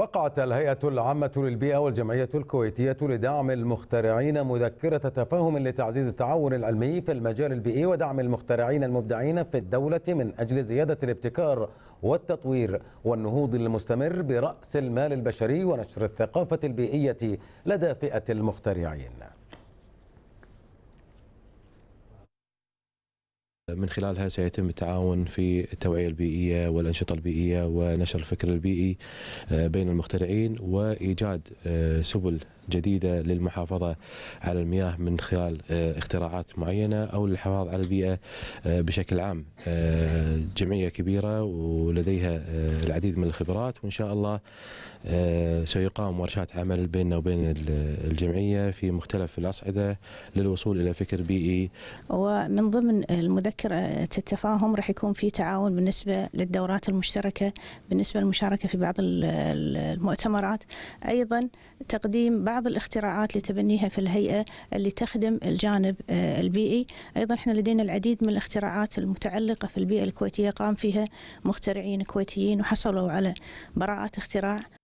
وقعت الهيئة العامة للبيئة والجمعية الكويتية لدعم المخترعين مذكرة تفاهم لتعزيز التعاون العلمي في المجال البيئي ودعم المخترعين المبدعين في الدولة من أجل زيادة الابتكار والتطوير والنهوض المستمر برأس المال البشري ونشر الثقافة البيئية لدى فئة المخترعين من خلالها سيتم التعاون في التوعية البيئية والأنشطة البيئية ونشر الفكر البيئي آه، بين المخترعين وإيجاد آه، سبل جديدة للمحافظة على المياه من خلال آه، اختراعات معينة أو للحفاظ على البيئة بشكل عام جمعية كبيرة ولديها العديد من الخبرات وإن شاء الله سيقام ورشات عمل بيننا وبين الجمعية في مختلف الأصعدة للوصول إلى فكر بيئي ومن ضمن المذكرة فكرة آه، التفاهم راح يكون في تعاون بالنسبة للدورات المشتركة بالنسبة للمشاركة في بعض المؤتمرات أيضا تقديم بعض الاختراعات لتبنيها في الهيئة اللي تخدم الجانب آه، البيئي أيضا احنا لدينا العديد من الاختراعات المتعلقة في البيئة الكويتية قام فيها مخترعين كويتيين وحصلوا على براءات اختراع